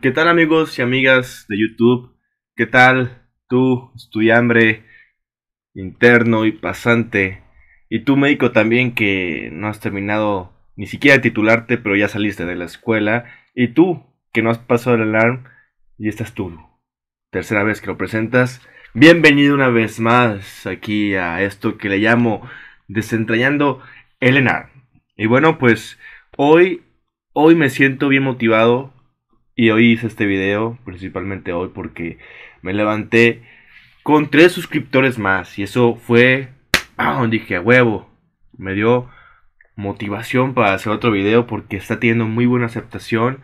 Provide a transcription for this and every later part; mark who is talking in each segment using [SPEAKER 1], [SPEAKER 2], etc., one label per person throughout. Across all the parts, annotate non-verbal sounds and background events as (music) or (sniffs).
[SPEAKER 1] ¿Qué tal amigos y amigas de YouTube? ¿Qué tal tú, estudiambre interno y pasante? Y tú, médico también, que no has terminado ni siquiera de titularte, pero ya saliste de la escuela. Y tú, que no has pasado el alarm, y estás tú, tercera vez que lo presentas. Bienvenido una vez más aquí a esto que le llamo Desentrañando Elena. Y bueno, pues hoy, hoy me siento bien motivado y hoy hice este video, principalmente hoy, porque me levanté con tres suscriptores más. Y eso fue. ¡Ah! Dije, a huevo. Me dio motivación para hacer otro video porque está teniendo muy buena aceptación.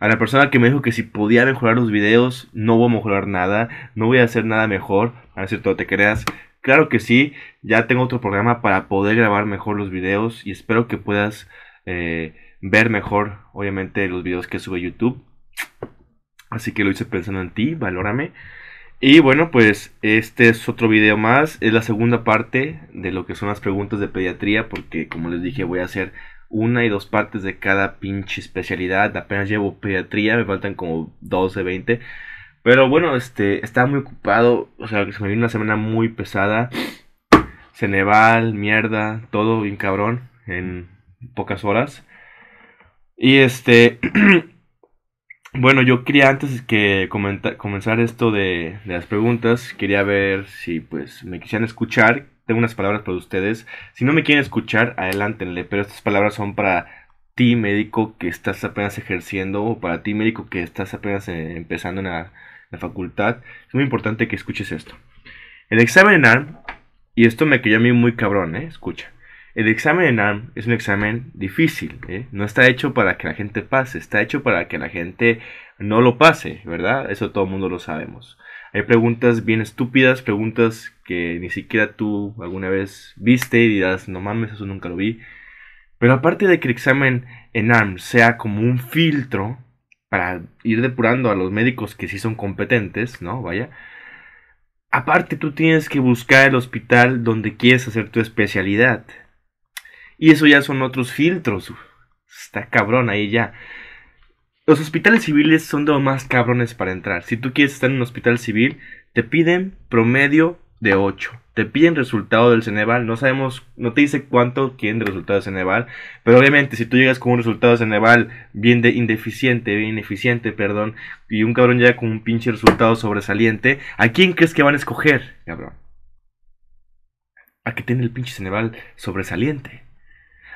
[SPEAKER 1] A la persona que me dijo que si podía mejorar los videos, no voy a mejorar nada, no voy a hacer nada mejor. A ah, ver todo te creas. Claro que sí, ya tengo otro programa para poder grabar mejor los videos y espero que puedas eh, ver mejor, obviamente, los videos que sube YouTube. Así que lo hice pensando en ti, valórame. Y bueno, pues este es otro video más, es la segunda parte de lo que son las preguntas de pediatría, porque como les dije voy a hacer una y dos partes de cada pinche especialidad, apenas llevo pediatría, me faltan como 12, 20, pero bueno, este, estaba muy ocupado, o sea, que se me vino una semana muy pesada, Ceneval, mierda, todo bien cabrón, en pocas horas, y este... (clears throat) Bueno, yo quería antes que comenzar esto de, las preguntas, quería ver si pues me quisieran escuchar. Tengo unas palabras para ustedes. Si no me quieren escuchar, adelántenle, pero estas palabras son para ti médico que estás apenas ejerciendo o para ti médico que estás apenas eh, empezando en la, facultad. Es muy importante que escuches esto. El examen ARM, y esto me cayó a mí muy cabrón, ¿eh? Escucha. El examen en ARM es un examen difícil, ¿eh? no está hecho para que la gente pase, está hecho para que la gente no lo pase, ¿verdad? Eso todo el mundo lo sabemos. Hay preguntas bien estúpidas, preguntas que ni siquiera tú alguna vez viste y dirás, no mames, eso nunca lo vi. Pero aparte de que el examen en ARM sea como un filtro para ir depurando a los médicos que sí son competentes, ¿no? Vaya. Aparte tú tienes que buscar el hospital donde quieres hacer tu especialidad. Y eso ya son otros filtros. está cabrón ahí ya. Los hospitales civiles son de los más cabrones para entrar. Si tú quieres estar en un hospital civil, te piden promedio de 8. Te piden resultado del Ceneval. No sabemos, no te dice cuánto quieren de resultado del Ceneval. Pero obviamente, si tú llegas con un resultado del Ceneval bien de indeficiente, bien ineficiente, perdón, y un cabrón llega con un pinche resultado sobresaliente, ¿a quién crees que van a escoger, cabrón? A que tiene el pinche Ceneval sobresaliente.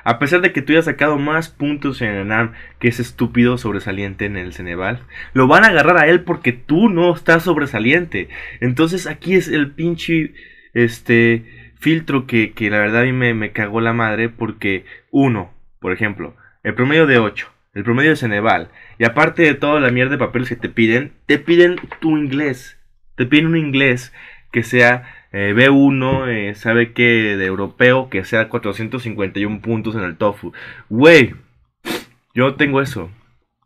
[SPEAKER 1] A pesar de que tú hayas sacado más puntos en Enam que ese estúpido sobresaliente en el Ceneval, lo van a agarrar a él porque tú no estás sobresaliente. Entonces aquí es el pinche este filtro que, que la verdad a mí me, me, cagó la madre porque uno, por ejemplo, el promedio de 8, el promedio de Ceneval, y aparte de toda la mierda de papeles que te piden, te piden tu inglés. Te piden un inglés que sea eh, B1, eh, sabe que de europeo, que sea 451 puntos en el tofu. Güey, yo no tengo eso.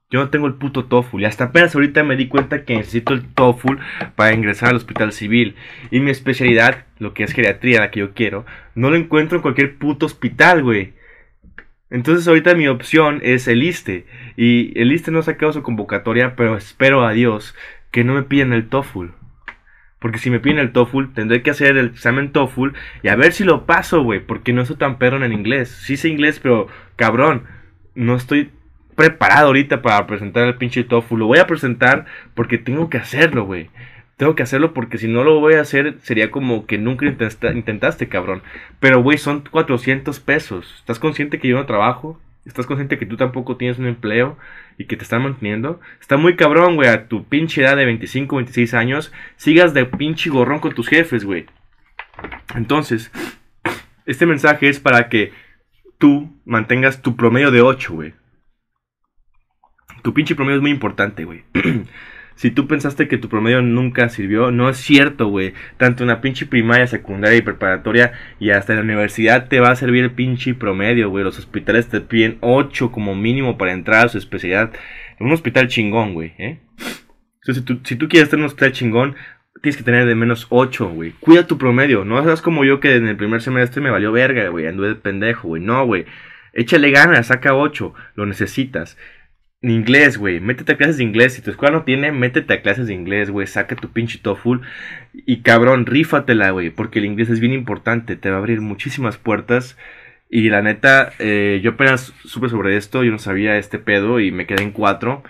[SPEAKER 1] Yo no tengo el puto TOEFL. Y hasta apenas ahorita me di cuenta que necesito el TOEFL para ingresar al hospital civil. Y mi especialidad, lo que es geriatría, la que yo quiero, no lo encuentro en cualquier puto hospital, güey. Entonces ahorita mi opción es el ISTE. Y el ISTE no ha sacado su convocatoria, pero espero a Dios que no me piden el TOEFL. Porque si me piden el TOEFL, tendré que hacer el examen TOEFL y a ver si lo paso, güey. Porque no soy tan perro en inglés. Sí sé inglés, pero cabrón, no estoy preparado ahorita para presentar el pinche TOEFL. Lo voy a presentar porque tengo que hacerlo, güey. Tengo que hacerlo porque si no lo voy a hacer sería como que nunca intentaste, cabrón. Pero, güey, son 400 pesos. ¿Estás consciente que yo no trabajo? estás consciente que tú tampoco tienes un empleo y que te están manteniendo. Está muy cabrón, güey, a tu pinche edad de 25, 26 años, sigas de pinche gorrón con tus jefes, güey. Entonces, este mensaje es para que tú mantengas tu promedio de 8, güey. Tu pinche promedio es muy importante, güey. (clears throat) Si tú pensaste que tu promedio nunca sirvió, no es cierto, güey. Tanto en la pinche primaria, secundaria y preparatoria y hasta en la universidad te va a servir el pinche promedio, güey. Los hospitales te piden 8 como mínimo para entrar a su especialidad. En un hospital chingón, güey, ¿eh? Entonces, si tú, quieres tener un hospital chingón, tienes que tener de menos 8, güey. Cuida tu promedio. No seas como yo que en el primer semestre me valió verga, güey. Anduve de pendejo, güey. No, güey. Échale ganas, saca 8. Lo necesitas. Inglés, güey. Métete a clases de inglés. Si tu escuela no tiene, métete a clases de inglés, güey. Saca tu pinche TOEFL. Y cabrón, rífatela, güey. Porque el inglés es bien importante. Te va a abrir muchísimas puertas. Y la neta, eh, yo apenas supe sobre esto. Yo no sabía este pedo y me quedé en cuatro.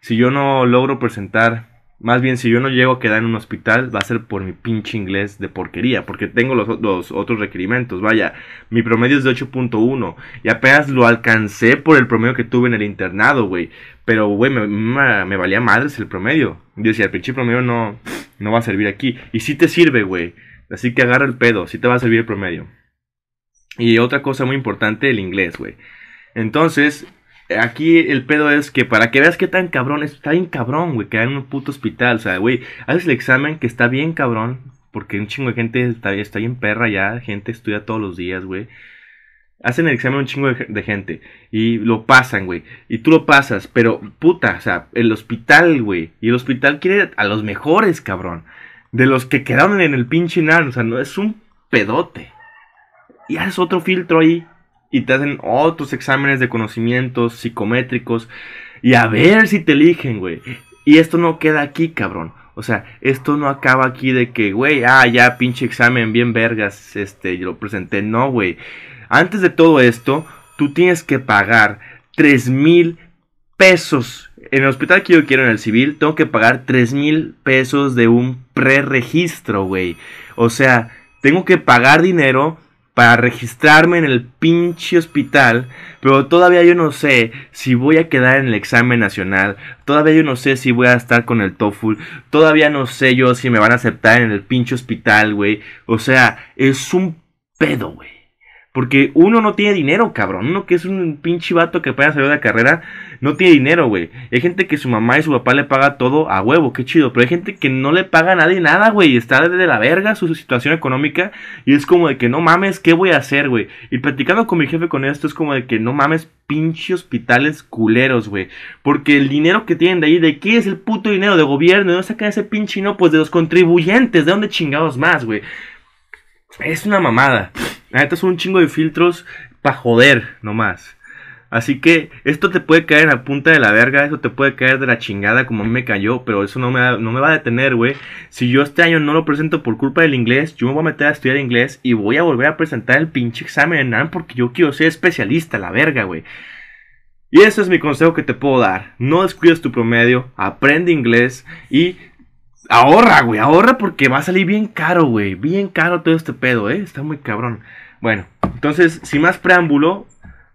[SPEAKER 1] Si yo no logro presentar más bien, si yo no llego a quedar en un hospital, va a ser por mi pinche inglés de porquería, porque tengo los, otros requerimientos. Vaya, mi promedio es de 8.1 y apenas lo alcancé por el promedio que tuve en el internado, güey. Pero, güey, me, valía madres el promedio. Yo decía, el pinche promedio no, no va a servir aquí. Y sí te sirve, güey. Así que agarra el pedo, sí te va a servir el promedio. Y otra cosa muy importante, el inglés, güey. Entonces, Aquí el pedo es que para que veas qué tan cabrón está bien cabrón, güey, quedar en un puto hospital, o sea, güey, haces el examen que está bien cabrón, porque un chingo de gente está, está bien perra ya, gente estudia todos los días, güey. Hacen el examen un chingo de, gente y lo pasan, güey. Y tú lo pasas, pero puta, o sea, el hospital, güey. Y el hospital quiere a los mejores, cabrón. De los que quedaron en el pinche o sea, no es un pedote. Y haces otro filtro ahí y te hacen otros exámenes de conocimientos psicométricos y a ver si te eligen, güey. Y esto no queda aquí, cabrón. O sea, esto no acaba aquí de que, güey, ah, ya pinche examen, bien vergas, este, yo lo presenté. No, güey. Antes de todo esto, tú tienes que pagar 3 mil pesos. En el hospital que yo quiero, en el civil, tengo que pagar 3 mil pesos de un preregistro, güey. O sea, tengo que pagar dinero para registrarme en el pinche hospital, pero todavía yo no sé si voy a quedar en el examen nacional, todavía yo no sé si voy a estar con el TOEFL, todavía no sé yo si me van a aceptar en el pinche hospital, güey. O sea, es un pedo, güey. Porque uno no tiene dinero, cabrón. Uno que es un pinche vato que para salir de la carrera, no tiene dinero, güey. Hay gente que su mamá y su papá le paga todo a huevo, qué chido. Pero hay gente que no le paga a nadie nada, güey. Está de la verga su, situación económica. Y es como de que no mames, ¿qué voy a hacer, güey? Y platicando con mi jefe con esto, es como de que no mames, pinche hospitales culeros, güey. Porque el dinero que tienen de ahí, ¿de qué es el puto dinero? ¿De gobierno? ¿De dónde sacan ese pinche no? Pues de los contribuyentes. ¿De dónde chingados más, güey? Es una mamada. Esto es un chingo de filtros para joder nomás. Así que esto te puede caer en la punta de la verga, eso te puede caer de la chingada como a mí me cayó, pero eso no me, va, no me va a detener, güey. Si yo este año no lo presento por culpa del inglés, yo me voy a meter a estudiar inglés y voy a volver a presentar el pinche examen en porque yo quiero ser especialista, la verga, güey. Y ese es mi consejo que te puedo dar. No descuides tu promedio, aprende inglés y Ahorra, güey, ahorra porque va a salir bien caro, güey. Bien caro todo este pedo, ¿eh? Está muy cabrón. Bueno, entonces, sin más preámbulo,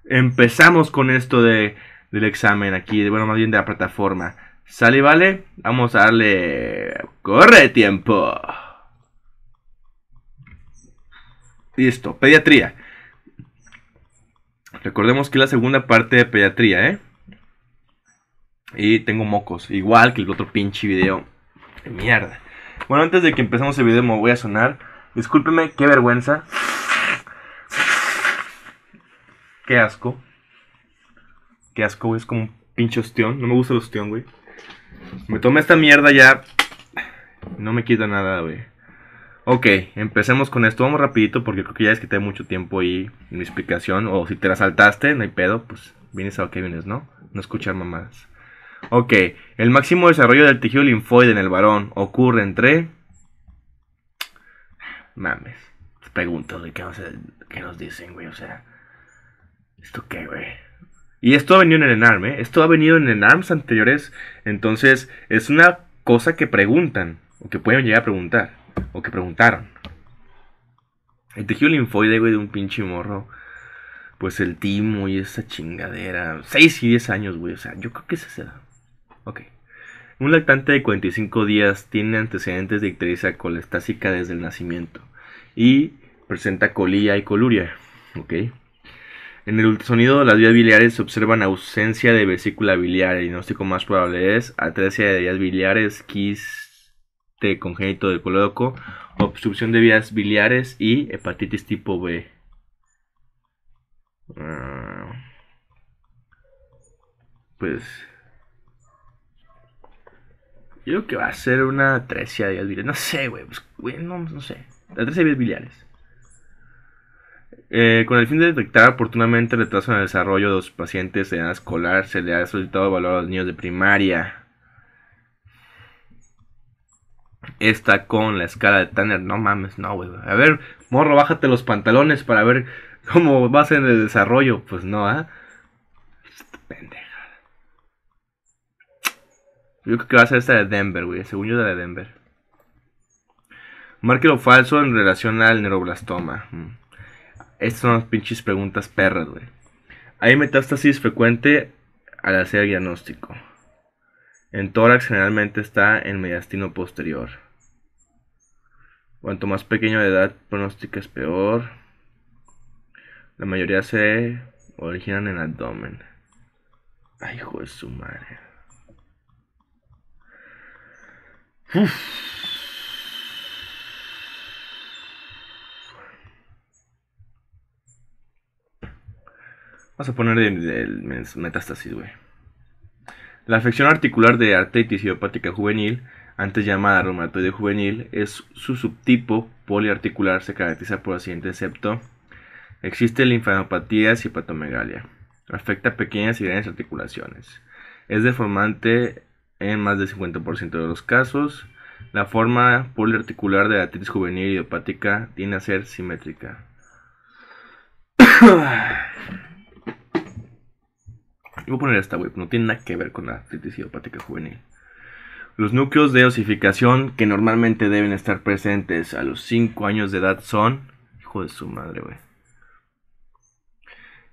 [SPEAKER 1] empezamos con esto del examen aquí, de, bueno, más bien de la plataforma. Sale vale, vamos a darle... ¡Corre tiempo! Listo, pediatría. Recordemos que es la segunda parte de pediatría, ¿eh? Y tengo mocos, igual que el otro pinche video. Mierda. Bueno, antes de que empecemos el video me voy a sonar. Discúlpeme, qué vergüenza. Qué asco. Qué asco, Es como un pinche ostión. No me gusta el ostión, güey. Me toma esta mierda ya. No me quita nada, güey. Ok, empecemos con esto. Vamos rapidito porque creo que ya es que te mucho tiempo ahí en mi explicación. O si te la saltaste, no hay pedo, pues vienes a lo que vienes, ¿no? No escuchar mamadas. Ok, el máximo desarrollo del tejido linfoide en el varón ocurre entre... Mames, pregunto güey, ¿qué, nos, dicen, güey? O sea, ¿esto qué, güey? Y esto ha venido en el ENARM, ¿eh? Esto ha venido en ENARMs anteriores, entonces es una cosa que preguntan, o que pueden llegar a preguntar, o que preguntaron. El tejido linfoide, güey, de un pinche morro pues el timo y esa chingadera. 6 y 10 años, güey. O sea, yo creo que es esa Ok. Un lactante de 45 días tiene antecedentes de ictericia colestásica desde el nacimiento y presenta colilla y coluria. Ok. En el ultrasonido de las vías biliares se observan ausencia de vesícula biliar. El diagnóstico más probable es atresia de vías biliares, quiste congénito de coloco, obstrucción de vías biliares y hepatitis tipo B. Ah. pues yo creo que va a ser una 13 de 10 biliares. No sé, güey. Pues, güey no, sé. La 13 de 10 biliares. Eh, con el fin de detectar oportunamente el retraso en el desarrollo de los pacientes de edad escolar, se le ha solicitado valor a los niños de primaria. Esta con la escala de Tanner. No mames, no, güey. A ver, morro, bájate los pantalones para ver cómo va a en el desarrollo. Pues no, ¿ah? ¿eh? Yo creo que va a ser esta de Denver, güey. Según yo, la de Denver. Marque lo falso en relación al neuroblastoma. Mm. Estas son las pinches preguntas perras, güey. Hay metástasis frecuente al hacer el diagnóstico. En tórax generalmente está en mediastino posterior. Cuanto más pequeño de edad, pronóstico es peor. La mayoría se originan en abdomen. Ay, hijo de su madre. Vamos a poner el, metástasis, güey. La afección articular de artritis idiopática juvenil, antes llamada reumatoide juvenil, es su subtipo poliarticular, se caracteriza por el siguiente excepto existe linfanopatía hepatomegalia. Afecta pequeñas y grandes articulaciones. Es deformante en más del 50% de los casos. La forma poliarticular de la artritis juvenil idiopática tiene a ser simétrica. (coughs) Voy a poner esta web, no tiene nada que ver con la artritis idiopática juvenil. Los núcleos de osificación que normalmente deben estar presentes a los 5 años de edad son. Hijo de su madre, güey.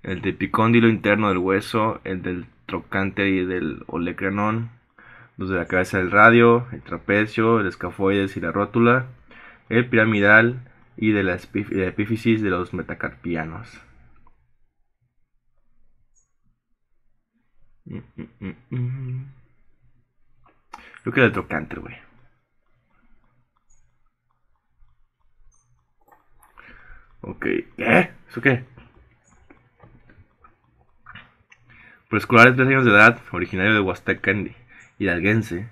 [SPEAKER 1] El del interno del hueso, el del trocánter y del olecranón, los de la cabeza del radio, el trapecio, el escafoides y la rótula, el piramidal y de la epífisis de los metacarpianos. Mm, mm, mm, Creo que era el trocánter, güey. Ok. ¿qué? ¿Eso qué? Preescolares de años de edad, originario de candy hidalguense,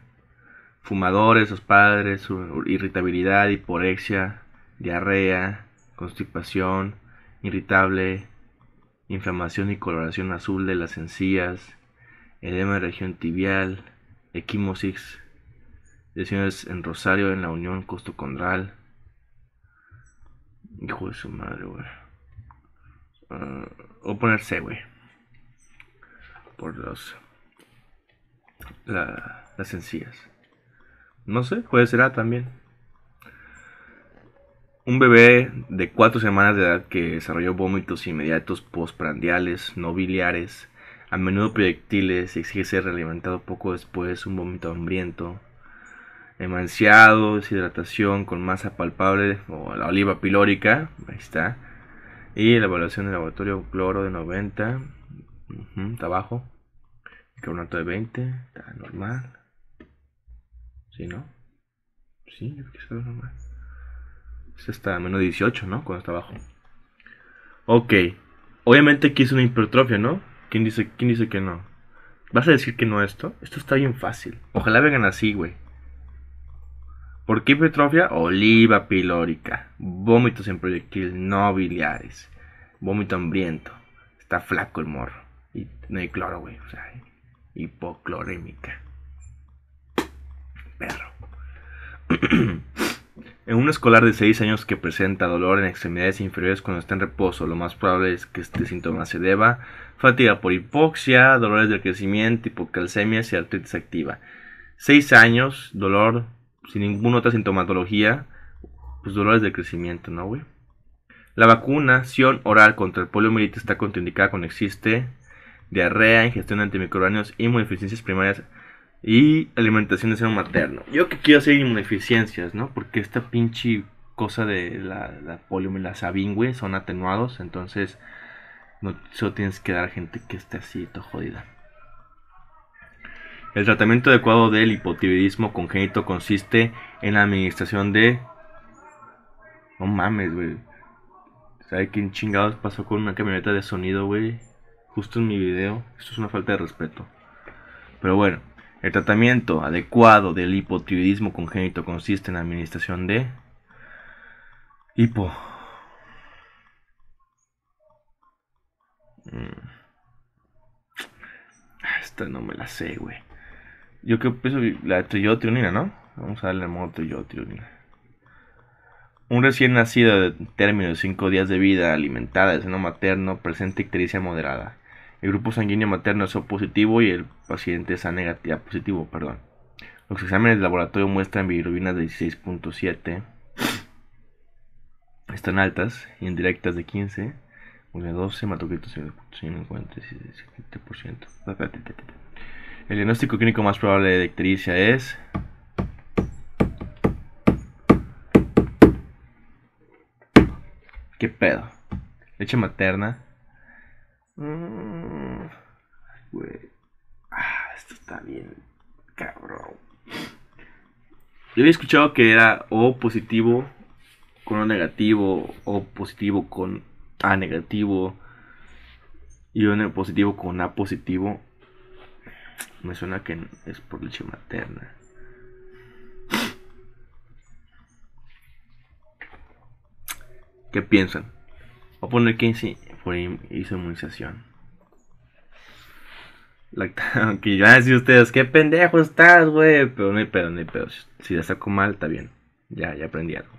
[SPEAKER 1] fumadores, los padres, irritabilidad, hiporexia, diarrea, constipación, irritable, inflamación y coloración azul de las encías, edema de región tibial, equimosis, lesiones en rosario en la unión costocondral. Hijo de su madre, güey. o ah, voy a poner C, güey. Por los las encías. No sé, puede ser ah, también. Un bebé de 4 semanas de edad que desarrolló vómitos inmediatos postprandiales, no biliares, a menudo proyectiles, exige ser realimentado poco después, un vómito hambriento, emanciado, deshidratación con masa palpable o la oliva pilórica, ahí está, y la evaluación del laboratorio cloro de 90, está abajo un auto de 20, está normal. ¿Sí, no? Sí, yo está normal. Este está a menos 18, ¿no? Cuando está abajo. Ok. Obviamente aquí es una hipertrofia, ¿no? ¿Quién dice, ¿Quién dice que no? ¿Vas a decir que no esto? Esto está bien fácil. Ojalá vengan así, güey. ¿Por qué hipertrofia? Oliva pilórica, vómitos en proyectil no biliares, vómito hambriento, está flaco el morro y no hay cloro, güey. O sea, hipoclorémica. Perro. (clears throat) en un escolar de 6 años que presenta dolor en extremidades inferiores cuando está en reposo, lo más probable es que este síntoma se deba fatiga por hipoxia, dolores de crecimiento, hipocalcemia y artritis activa. 6 años, dolor sin ninguna otra sintomatología, pues dolores de crecimiento, ¿no, güey? La vacunación oral contra el poliomielitis está contraindicada cuando existe diarrea, ingestión de antimicrobianos, inmunodeficiencias primarias y alimentación de seno materno. Yo que quiero hacer inmunodeficiencias, ¿no? Porque esta pinche cosa de la, la polio son atenuados, entonces no solo tienes que dar gente que esté así, to jodida. El tratamiento adecuado del hipotiroidismo congénito consiste en la administración de. No mames, güey. ¿Sabes quién chingados pasó con una camioneta de sonido, güey? justo en mi video. Esto es una falta de respeto. Pero bueno, el tratamiento adecuado del hipotiroidismo congénito consiste en la administración de hipo. Mm. Ah, esta no me la sé, güey. Yo creo que la triotionina, ¿no? Vamos a darle el modo triotionina. Un recién nacido de término de 5 días de vida alimentada de seno materno presenta ictericia moderada el grupo sanguíneo materno es positivo y el paciente es A negativo, positivo, perdón. Los exámenes de laboratorio muestran bilirubinas de 16.7, están altas, indirectas de 15, una de 12, El diagnóstico clínico más probable de ictericia es ¿Qué pedo? Leche materna, Mm. Ah, esto está bien cabrón. Yo había escuchado que era O positivo con O negativo, O positivo con A negativo y O positivo con A positivo. Me suena que es por leche materna. ¿Qué piensan? Voy a poner que sí. Purim y inmunización. (laughs) Aunque que yo ah, ustedes, qué pendejo estás, güey. Pero no hay pedo, no hay Si la saco mal, está bien. Ya, ya aprendí algo.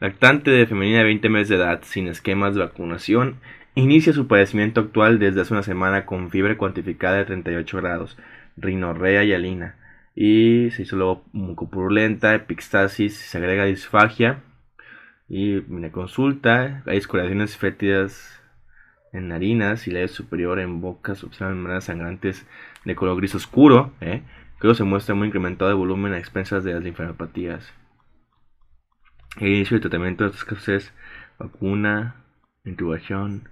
[SPEAKER 1] Lactante de femenina de 20 meses de edad, sin esquemas de vacunación, inicia su padecimiento actual desde hace una semana con fiebre cuantificada de 38 grados, rinorrea y alina. Y se hizo luego mucopurulenta, epistasis, se agrega disfagia. Y me consulta, hay escoraciones fétidas en narinas y la es superior en boca observan sangrantes de color gris oscuro, ¿eh? que se muestra muy incrementado de volumen a expensas de las linfopatías. El inicio de tratamiento de estos es vacuna, intubación,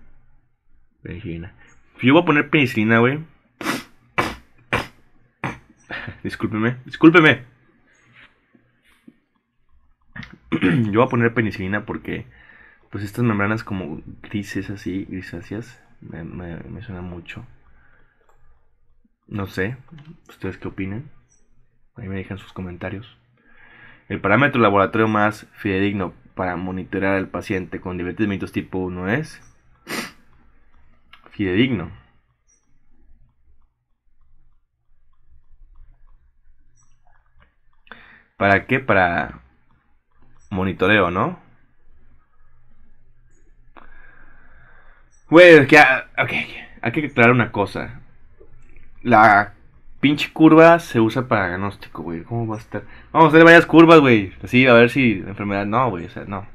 [SPEAKER 1] penicilina. Yo voy a poner penicilina, güey. (laughs) Discúlpeme, discúlpeme. (clears throat) Yo voy a poner penicilina porque pues estas membranas como grises así, grisáceas, me, me, suena mucho. No sé, ¿ustedes qué opinan? Ahí me dejan sus comentarios. El parámetro laboratorio más fidedigno para monitorear al paciente con diabetes tipo 1 es fidedigno. ¿Para qué? Para monitoreo, ¿no? Güey, es que, ah, okay, hay que aclarar una cosa. La pinche curva se usa para diagnóstico, güey. ¿Cómo va a estar? Vamos a hacer varias curvas, güey. Así, a ver si enfermedad. No, güey, o sea, no.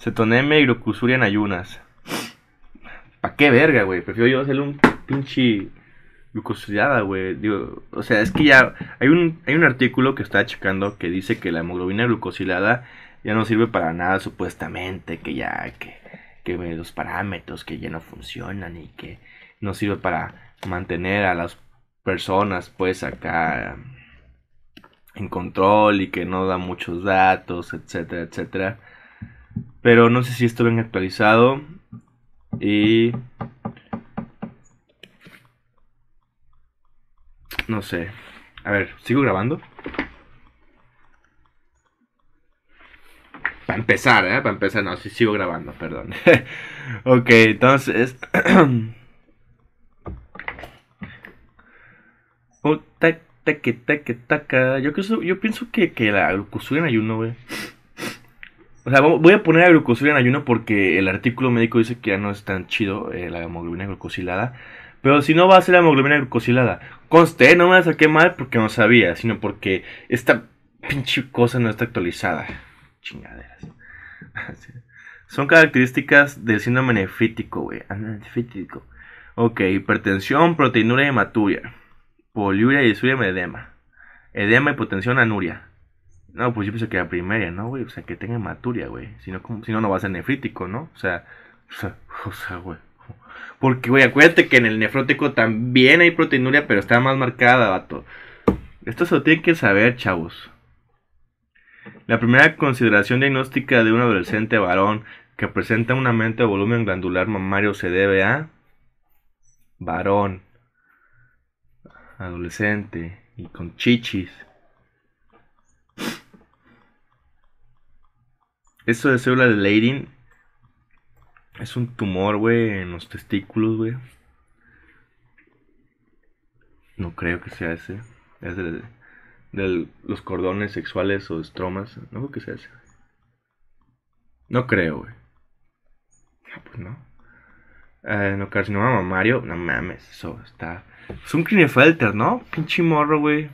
[SPEAKER 1] Cetonemia y glucosuria en ayunas. ¿Para qué verga, güey? Prefiero yo hacerle un pinche glucosilada, güey. o sea, es que ya hay un, hay un artículo que está checando que dice que la hemoglobina glucosilada ya no sirve para nada, supuestamente, que ya, que que los parámetros que ya no funcionan y que no sirve para mantener a las personas pues acá en control y que no da muchos datos, etcétera, etcétera. Pero no sé si esto venga actualizado y no sé. A ver, ¿sigo grabando? Para empezar, ¿eh? Para empezar, no, sí, sigo grabando, perdón. (laughs) ok, entonces... (clears throat) oh, taca. Yo, yo pienso que, la glucosuria en ayuno, güey. O sea, voy a poner la glucosuria en ayuno porque el artículo médico dice que ya no es tan chido eh, la hemoglobina glucosilada. Pero si no va a ser la hemoglobina glucosilada, conste, no me la saqué mal porque no sabía, sino porque esta pinche cosa no está actualizada chingaderas. (laughs) Son características del síndrome nefrítico, güey. Ah, nefrítico. Ok, hipertensión, proteinuria y hematuria. Poliuria y suya edema. Edema, hipotensión, anuria. No, pues yo pienso que la primaria, ¿no, güey? O sea, que tenga hematuria, güey. Si no, si no, va a ser nefrítico, ¿no? O sea, o sea, o güey. Porque, güey, acuérdate que en el nefrótico también hay proteinuria, pero está más marcada, vato. Esto se lo tienen que saber, chavos. La primera consideración diagnóstica de un adolescente varón que presenta un aumento de volumen glandular mamario se debe a varón, adolescente y con chichis. Esto de célula de Leiding es un tumor, güey, en los testículos, güey. No creo que sea ese. Es de de los cordones sexuales o estromas. No creo que sea No creo, güey. No, ah, pues no. Eh, no, carcinoma mamario. No mames, eso está. Es un crinefelter, ¿no? Pinche morro, güey.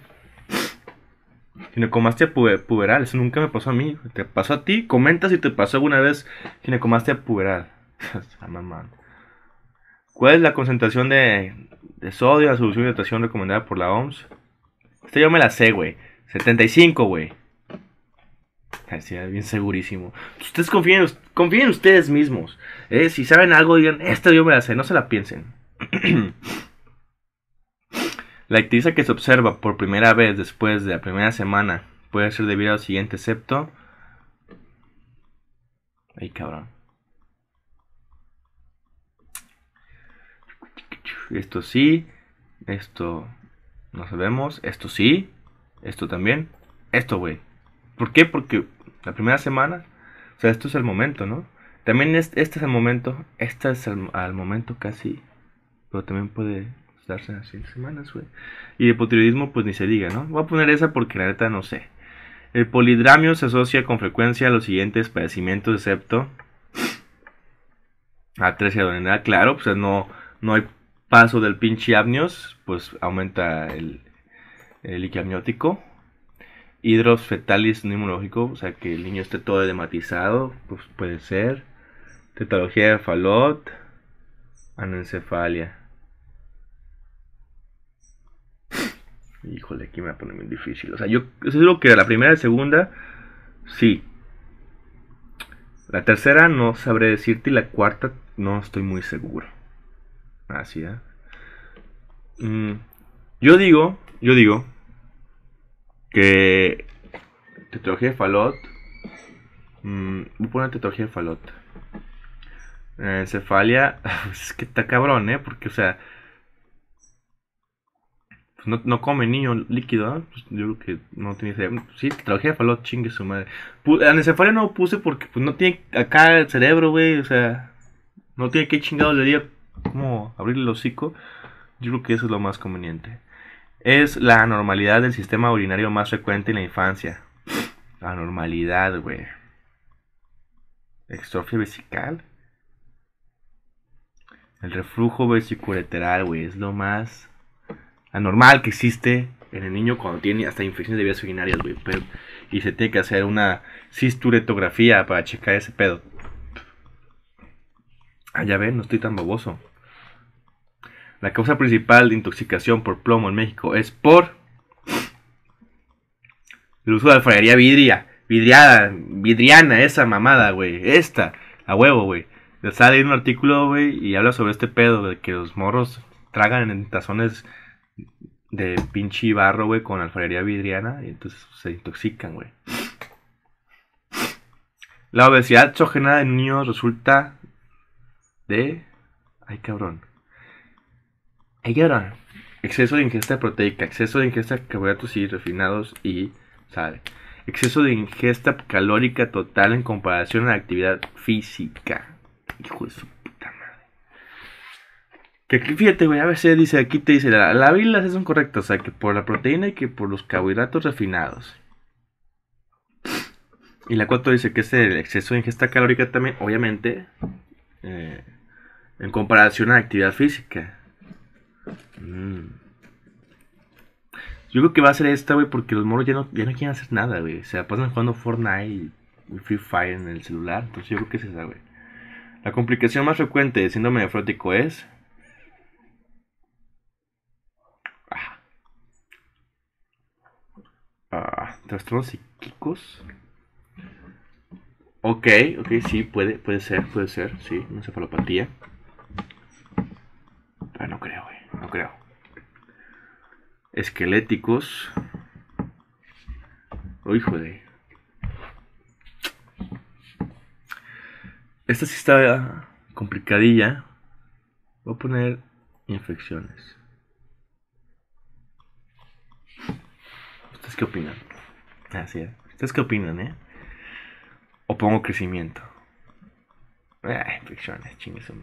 [SPEAKER 1] Ginecomastia puberal. Eso nunca me pasó a mí. Te pasó a ti. Comenta si te pasó alguna vez ginecomastia puberal. (laughs) mamá. ¿Cuál es la concentración de, sodio en solución de hidratación recomendada por la OMS? Esta yo me la sé, güey. 75, güey. Así, bien segurísimo. Ustedes confíen, en ustedes mismos. Eh, si saben algo, digan, esto yo me la sé, no se la piensen. (clears throat) la actividad que se observa por primera vez después de la primera semana puede ser debida al siguiente excepto. Ay, cabrón. Esto sí, esto no sabemos. Esto sí. Esto también. Esto, güey. ¿Por qué? Porque la primera semana. O sea, esto es el momento, ¿no? También es, este es el momento. Este es el, al momento casi. Pero también puede darse en las semanas, güey. Y el hipotiroidismo, pues ni se diga, ¿no? Voy a poner esa porque la neta no sé. El polidramio se asocia con frecuencia a los siguientes padecimientos, excepto a adrenal. Claro, pues no, no hay paso del pinche amnios, pues aumenta el, el líquido amniótico. Hidros fetalis neumológico, o sea que el niño esté todo edematizado, pues puede ser. tetología de falot, anencefalia. Híjole, aquí me va a poner muy difícil. O sea, yo seguro que la primera y segunda, sí. La tercera no sabré decirte y la cuarta no estoy muy seguro así ¿eh? yo digo, yo digo que tetralogía de Falot. Mm, voy a poner tetralogía de Falot. Encefalia. Eh, (laughs) es que está cabrón, ¿eh? Porque, o sea, pues no, no come niño líquido, ¿eh? yo creo que no tiene cerebro. Sí, traje Falot, chingue su madre. Encefalia no no puse porque pues no tiene acá el cerebro, güey, o sea, no tiene que chingado le diga Cómo abrir el hocico, yo creo que eso es lo más conveniente. Es la anormalidad del sistema urinario más frecuente en la infancia. Anormalidad, güey. Extrofia vesical. El reflujo vesicureteral, güey, es lo más anormal que existe en el niño cuando tiene hasta infecciones de vías urinarias, güey. Y se tiene que hacer una cisturetografía para checar ese pedo. Ah, ya ven, no estoy tan baboso. La causa principal de intoxicación por plomo en México es por el uso de alfarería vidria, vidriada, vidriana, esa mamada, güey, esta, a huevo, güey. Sale un artículo, güey, y habla sobre este pedo de que los morros tragan en tazones de pinche barro, güey, con alfarería vidriana, y entonces se intoxican, güey. La obesidad exógena en niños resulta de... Ay, cabrón. Ay, Exceso de ingesta proteica, exceso de ingesta de carbohidratos y refinados y sabe Exceso de ingesta calórica total en comparación a la actividad física. Hijo de su puta madre. Que aquí, fíjate, güey, a veces dice, aquí te dice, la, la es son correctas, o sea, que por la proteína y que por los carbohidratos refinados. Y la 4 dice que es este el exceso de ingesta calórica también, obviamente. Eh, en comparación a la actividad física. Mm. Yo creo que va a ser esta, güey, porque los moros ya no, ya no quieren hacer nada, güey. Se pasan jugando Fortnite y Free Fire en el celular. Entonces yo creo que es esa, güey. La complicación más frecuente de síndrome nefrótico es... Ah. ah. trastornos psíquicos. Ok, ok, sí, puede, puede ser, puede ser, sí, una cefalopatía no creo, No creo. Esqueléticos. Oh, hijo de. Esta sí está complicadilla. Voy a poner infecciones. ¿Ustedes qué opinan? Así ah, ¿eh? ¿Ustedes qué opinan, eh? O pongo crecimiento. Ah, infecciones, chingues, su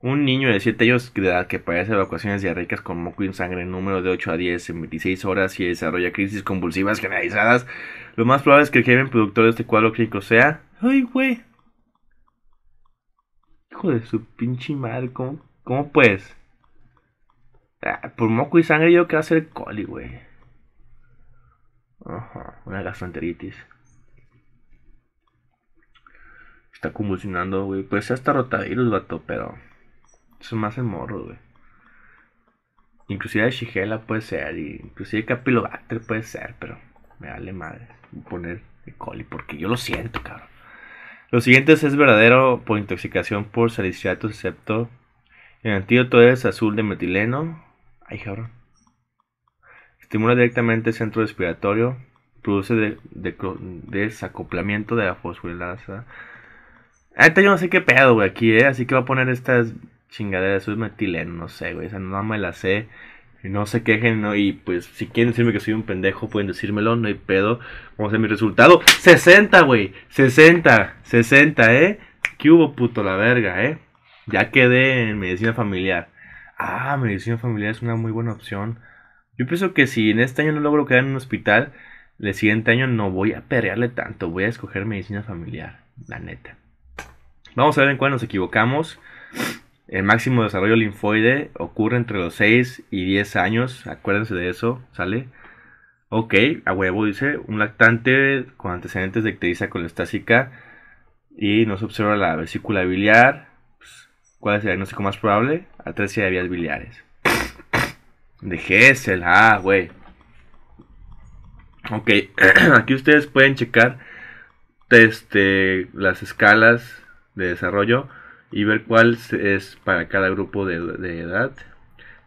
[SPEAKER 1] un niño de 7 años de edad que padece evacuaciones diarreicas con moco y sangre en número de 8 a 10 en 26 horas y desarrolla crisis convulsivas generalizadas, lo más probable es que el germen productor de este cuadro clínico sea... ¡Ay, güey! Hijo de su pinche madre, ¿cómo, cómo pues? por moco y sangre yo creo que va a ser coli, güey. Ajá, una gastroenteritis. Está convulsionando, güey. Pues ya está rotavirus, vato, pero... Eso más en morro, güey. Inclusive Shigela puede ser, y inclusive Capilobacter puede ser, pero me vale madre poner E. coli porque yo lo siento, cabrón. Lo siguiente es verdadero por intoxicación por saliciato, excepto el antídoto es azul de metileno. Ay, cabrón. Estimula directamente el centro respiratorio, produce desacoplamiento de la fosforilasa. Ahorita yo no sé qué pedo, güey, aquí, ¿eh? Así que voy a poner estas chingadera de metileno, no sé, güey. Esa no me la sé. No se quejen, ¿no? Y pues, si quieren decirme que soy un pendejo, pueden decírmelo, no hay pedo. Vamos a ver mi resultado. 60, güey. 60, 60, ¿eh? ¿Qué hubo, puto, la verga, eh? Ya quedé en medicina familiar. Ah, medicina familiar es una muy buena opción. Yo pienso que si en este año no logro quedar en un hospital, el siguiente año no voy a pelearle tanto. Voy a escoger medicina familiar, la neta. Vamos a ver en cuál nos equivocamos. El máximo desarrollo linfoide ocurre entre los 6 y 10 años, acuérdense de eso, ¿sale? Ok, a huevo dice, un lactante con antecedentes de ictericia colestásica y no se observa la vesícula biliar. Pues, ¿Cuál es el diagnóstico más probable? Atresia de vías biliares. De Gessel, ah, güey. Ok, (clears throat) aquí ustedes pueden checar este, las escalas de desarrollo y ver cuál es para cada grupo de, edad.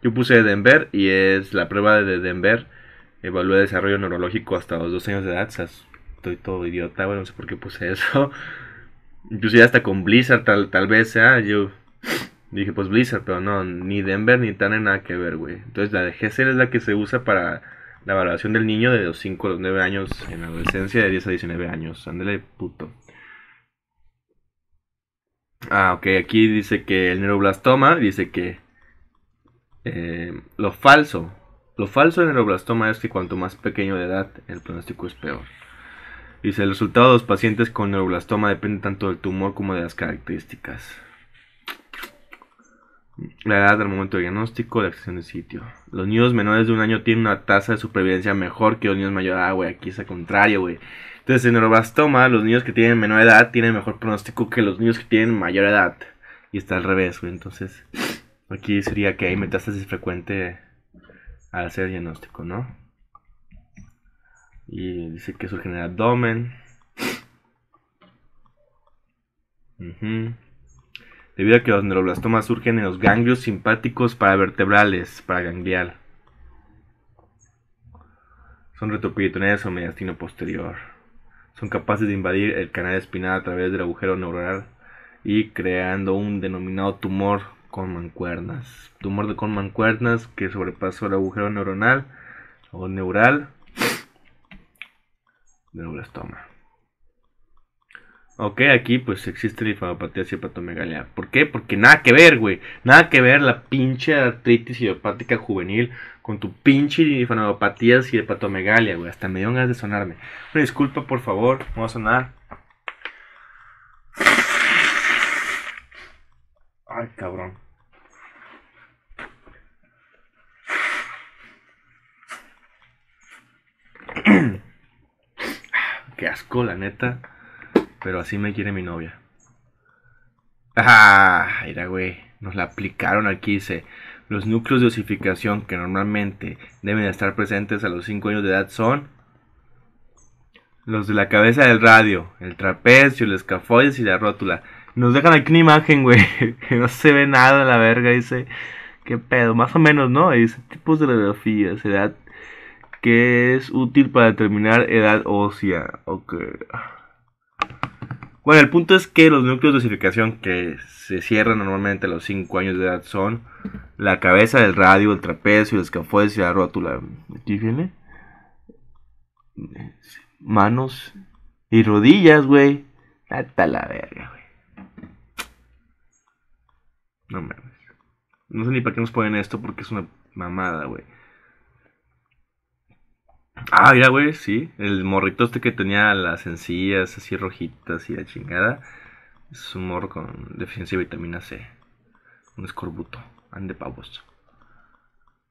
[SPEAKER 1] Yo puse Denver y es la prueba de Denver. Evalúa desarrollo neurológico hasta los 2 años de edad. O estoy todo idiota, bueno, no sé por qué puse eso. (laughs) Inclusive hasta con Blizzard tal, tal vez sea. Yo dije, pues Blizzard, pero no, ni Denver ni Tanner nada que ver, güey. Entonces la de GSL es la que se usa para la evaluación del niño de los 5 a los 9 años en adolescencia de 10 a 19 años. Ándale, puto. Ah, ok, aquí dice que el neuroblastoma, dice que eh, lo falso, lo falso del neuroblastoma es que cuanto más pequeño de edad, el pronóstico es peor. Dice, el resultado de los pacientes con neuroblastoma depende tanto del tumor como de las características. La edad al momento de diagnóstico, la acción de sitio. Los niños menores de un año tienen una tasa de supervivencia mejor que los niños mayores. Ah, güey, aquí es al contrario, güey. Entonces, en neuroblastoma, los niños que tienen menor edad tienen mejor pronóstico que los niños que tienen mayor edad. Y está al revés, güey. Entonces, aquí sería que hay metástasis frecuente al hacer diagnóstico, ¿no? Y dice que surge en el abdomen. Debido a que los neuroblastomas surgen en los ganglios simpáticos para vertebrales, para ganglial. Son retroperitoneas o mediastino posterior son capaces de invadir el canal espinal a través del agujero neuronal y creando un denominado tumor con mancuernas. Tumor de con mancuernas que sobrepasó el agujero neuronal o neural del estómago. Ok, aquí pues existe y hepatomegalia. ¿Por qué? Porque nada que ver, güey. Nada que ver la pinche artritis idiopática juvenil con tu pinche y hepatomegalia, güey. Hasta me dio ganas de sonarme. disculpa, por favor. Vamos a sonar. Ay, cabrón. (clears throat) Qué asco, la neta. Pero así me quiere mi novia. Ah, mira, güey. Nos la aplicaron aquí, dice. Los núcleos de osificación que normalmente deben estar presentes a los 5 años de edad son los de la cabeza del radio, el trapecio, el escafoides y la rótula. Nos dejan aquí una imagen, güey, (laughs) que no se ve nada la verga, dice. ¿Qué pedo? Más o menos, ¿no? Dice tipos de radiografías, edad que es útil para determinar edad ósea. Ok. Bueno, el punto es que los núcleos de osificación que se cierran normalmente a los 5 años de edad son la cabeza, el radio, el trapecio, el escafoides y la rótula. Aquí viene. Manos y rodillas, güey. Hasta la verga, güey. No mames. No sé ni para qué nos ponen esto porque es una mamada, güey. Ah, mira, güey, sí. El morrito este que tenía las encías así rojitas y la chingada. Es un con deficiencia de vitamina C. Un escorbuto. Ande pavos.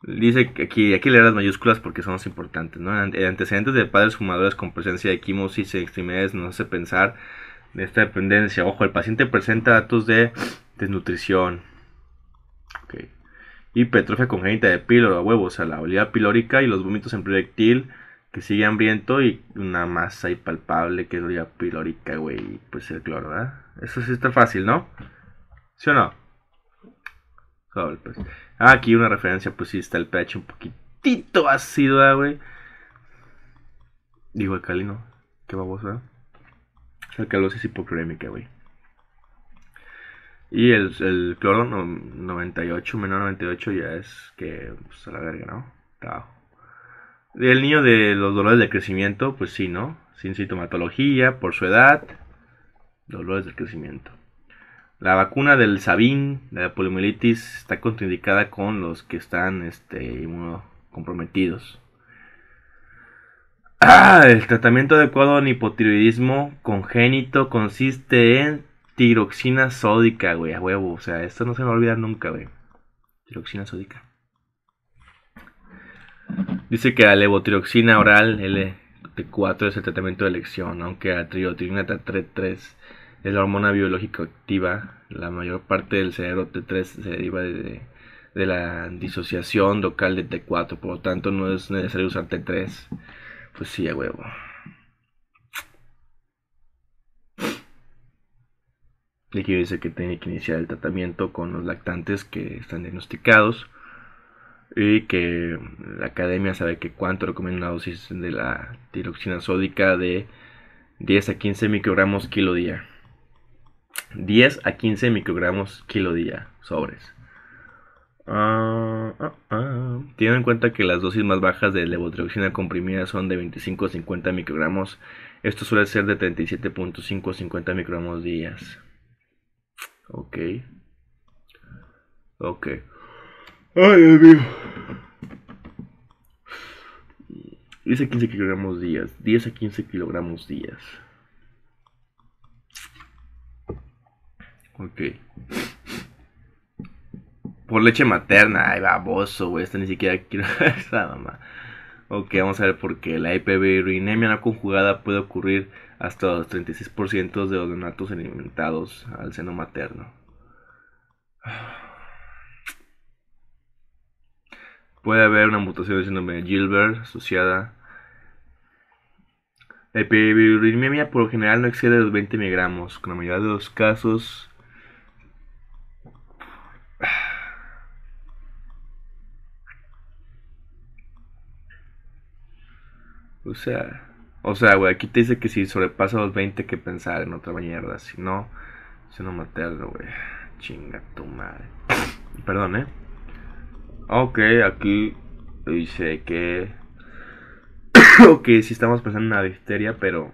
[SPEAKER 1] Dice que aquí, aquí leer las mayúsculas porque son las importantes, ¿no? Antecedentes de padres fumadores con presencia de quimosis en extremidades no hace pensar de esta dependencia. Ojo, el paciente presenta datos de desnutrición. Okay. Y congénita de a huevos, o sea, la olida pilórica y los vómitos en proyectil que sigue hambriento y una masa impalpable que es la pilórica, güey, pues el cloro, ¿verdad? Eso sí está fácil, ¿no? ¿Sí o no? Pues. Ah, aquí una referencia, pues sí, está el pH un poquitito ácido, güey. Digo, alcalino. Qué babosa. ¿eh? Calosis es hipocrémica, güey. Y el, el cloro 98, menos 98 ya es que, pues a la verga, ¿no? Trabajo. El niño de los dolores de crecimiento, pues sí, ¿no? Sin sintomatología, por su edad, dolores de crecimiento. La vacuna del Sabin, de la poliomielitis, está contraindicada con los que están este, comprometidos. Ah, el tratamiento adecuado al hipotiroidismo congénito consiste en tiroxina sódica, güey, a huevo. O sea, esto no se me va a olvidar nunca, güey. Tiroxina sódica. Dice que la levotrioxina oral lt 4 es el tratamiento de elección, aunque la triotirina T3 es la hormona biológica activa. La mayor parte del cerebro T3 se deriva de, de la disociación local de T4, por lo tanto no es necesario usar T3. Pues sí, a huevo. Y dice que tiene que iniciar el tratamiento con los lactantes que están diagnosticados y que la academia sabe que cuánto recomienda una dosis de la tiroxina sódica de 10 a 15 microgramos kilo día. 10 a 15 microgramos kilo día, sobres. Ah, ah, ah. Tienen en cuenta que las dosis más bajas de levotrioxina comprimida son de 25 a 50 microgramos, esto suele ser de 37.5 a 50 microgramos días. Ok. Ok. Ay, Dios mío. Dice 15 kilogramos días. 10 a 15 kilogramos días. Ok. Por leche materna. Ay, baboso, güey. Esta ni siquiera quiero (laughs) Esta, mamá. Ok, vamos a ver por qué. La rinemia no conjugada puede ocurrir hasta los 36% de los neonatos alimentados al seno materno. Puede haber una mutación de síndrome de Gilbert asociada. La por lo general no excede los 20 miligramos. Con la mayoría de los casos. (sighs) O sea. O sea, güey, aquí te dice que si sobrepasa los 20 que pensar en otra mierda. Si no, si no matarlo, güey. Chinga tu madre. (sniffs) Perdón, eh. Ok, aquí dice que. (coughs) ok, sí estamos pasando en una difteria, pero.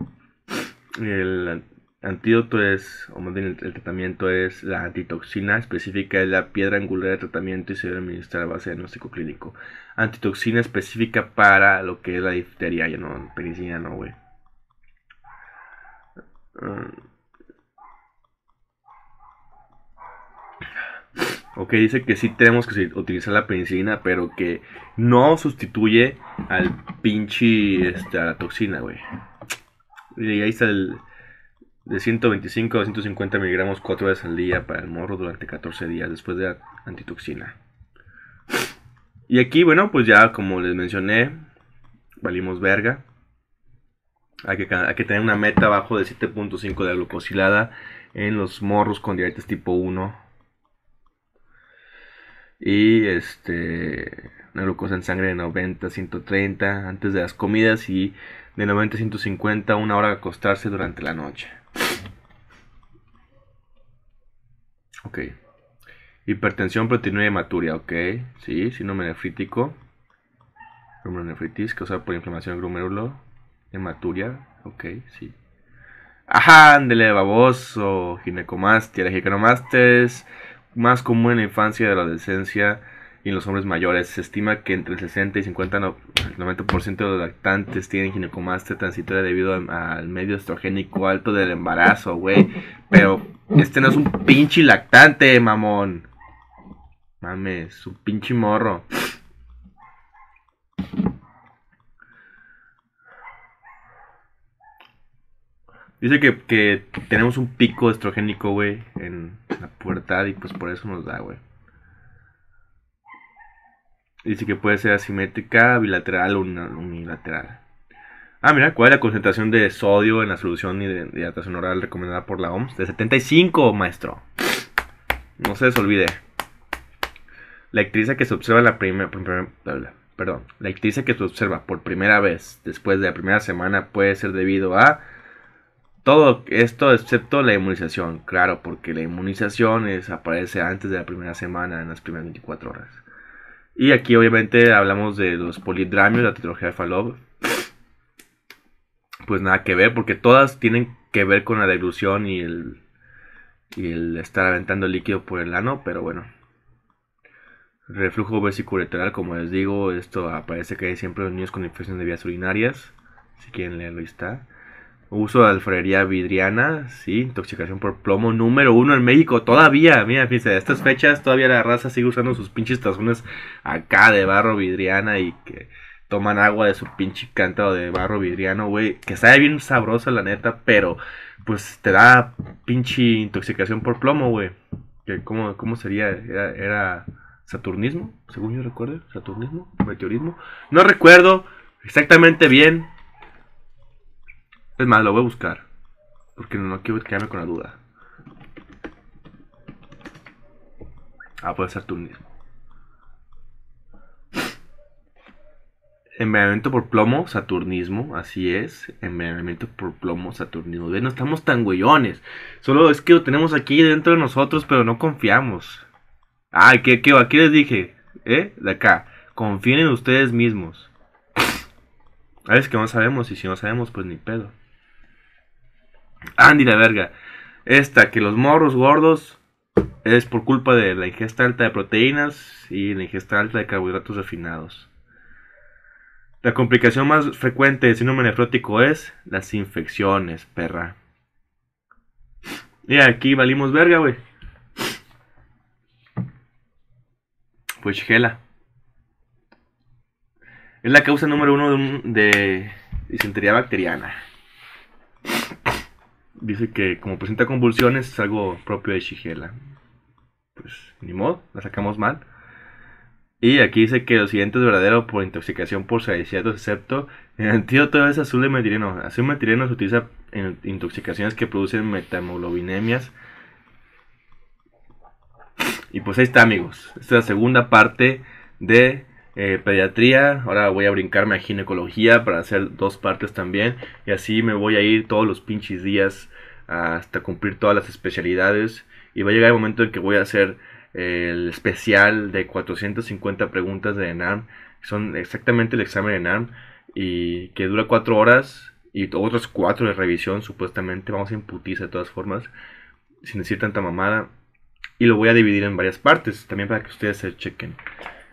[SPEAKER 1] El antídoto es, o más bien el, tratamiento es la antitoxina específica, es la piedra angular de tratamiento y se debe administrar a base de diagnóstico clínico. Antitoxina específica para lo que es la difteria, ya no, penicilina no, güey. Ah, Ok, dice que sí tenemos que utilizar la penicilina, pero que no sustituye al pinche, este, a la toxina, güey. Y ahí está el de 125 a 150 miligramos 4 veces al día para el morro durante 14 días después de la antitoxina. Y aquí, bueno, pues ya como les mencioné, valimos verga. Hay que, que tener una meta abajo de 7.5 de glucosilada en los morros con diabetes tipo 1 y este una glucosa en sangre de 90 130 antes de las comidas y de 90 150 una hora de acostarse durante la noche ok hipertensión y hematuria ok sí síndrome nefrítico glomerulonefritis causada por inflamación de glomerulo hematuria ok sí ajá ándele baboso ginecomastia la más común en la infancia y la adolescencia y en los hombres mayores. Se estima que entre el 60 y 50 90% de los lactantes tienen ginecomastia transitoria debido al medio estrogénico alto del embarazo, güey. Pero este no es un pinche lactante, mamón. Mames, un pinche morro. Dice que, tenemos un pico estrogénico, güey, en la puerta y pues por eso nos da, güey. Dice que puede ser asimétrica, bilateral o unilateral. Ah, mira, ¿cuál es la concentración de sodio en la solución de hidratación oral recomendada por la OMS? De 75, maestro. No se desolvide La actriz que se observa la primera... Perdón. La que se observa por primera vez después de la primera semana puede ser debido a todo esto excepto la inmunización, claro, porque la inmunización es, aparece antes de la primera semana, en las primeras 24 horas. Y aquí obviamente hablamos de los polidramios, la trilogía de Pues nada que ver, porque todas tienen que ver con la dilución y el, y el estar aventando líquido por el ano, pero bueno. Reflujo vesicoureteral, como les digo, esto aparece que hay siempre en niños con infecciones de vías urinarias. Si quieren leerlo, ahí está. Uso de alfarería vidriana, sí, intoxicación por plomo número uno en México, todavía, mira, fíjense, a estas fechas todavía la raza sigue usando sus pinches tazones acá de barro vidriana y que toman agua de su pinche cántaro de barro vidriano, güey, que sabe bien sabroso la neta, pero pues te da pinche intoxicación por plomo, güey. Que cómo, cómo sería, era, era Saturnismo, según yo recuerdo, Saturnismo, meteorismo, no recuerdo exactamente bien, es más, lo voy a buscar. Porque no quiero quedarme con la duda. Ah, puede ser turnismo. Envenenamiento por plomo, saturnismo, así es. Envenenamiento por plomo, saturnismo. Ven, no estamos tan güeyones. Solo es que lo tenemos aquí dentro de nosotros, pero no confiamos. Ah, qué, qué, aquí les dije, ¿eh? De acá. Confíen en ustedes mismos. A veces que no sabemos, y si no sabemos, pues ni pedo. Andy ah, la verga. Esta, que los morros gordos es por culpa de la ingesta alta de proteínas y la ingesta alta de carbohidratos refinados. La complicación más frecuente del síndrome nefrótico es las infecciones, perra. Y aquí valimos verga, güey. Pues gela. Es la causa número uno de disentería bacteriana. Dice que como presenta convulsiones es algo propio de Shigela. Pues ni modo, la sacamos mal. Y aquí dice que siguiente es verdadero por intoxicación por sediciatos, excepto el antídoto es azul de metileno. Azul de metileno se utiliza en intoxicaciones que producen metamoglobinemias. Y pues ahí está, amigos. Esta es la segunda parte de eh, pediatría, ahora voy a brincarme a ginecología para hacer dos partes también y así me voy a ir todos los pinches días hasta cumplir todas las especialidades y va a llegar el momento en que voy a hacer el especial de 450 preguntas de ENARM, son exactamente el examen de ENARM y que dura 4 horas y otras 4 de revisión supuestamente, vamos a imputirse de todas formas, sin decir tanta mamada y lo voy a dividir en varias partes también para que ustedes se chequen.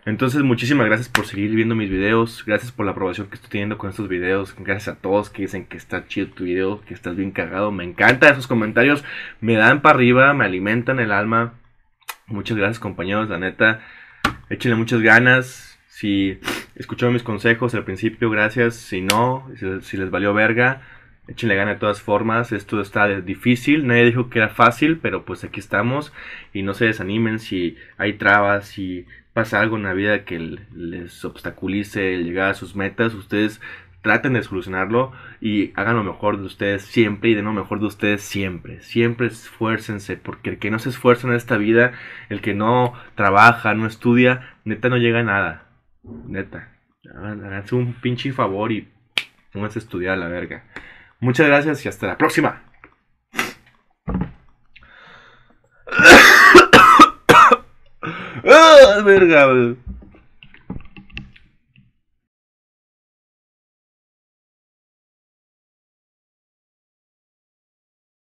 [SPEAKER 1] Entonces, muchísimas gracias por seguir viendo mis videos. Gracias por la aprobación que estoy teniendo con estos videos. Gracias a todos que dicen que está chido tu video, que estás bien cargado. Me encantan esos comentarios. Me dan para arriba, me alimentan el alma. Muchas gracias, compañeros. La neta, échenle muchas ganas. Si escucharon mis consejos al principio, gracias. Si no, si, les valió verga, échenle ganas de todas formas. Esto está difícil. Nadie dijo que era fácil, pero pues aquí estamos. Y no se desanimen si hay trabas, y pasa algo en la vida que les obstaculice el llegar a sus metas, ustedes traten de solucionarlo y hagan lo mejor de ustedes siempre y den lo mejor de ustedes siempre. Siempre esfuércense, porque el que no se esfuerza en esta vida, el que no trabaja, no estudia, neta no llega a nada. Neta. Háganse un pinche favor y pónganse a estudiar a la verga. Muchas gracias y hasta la próxima. ¡Ah, verga!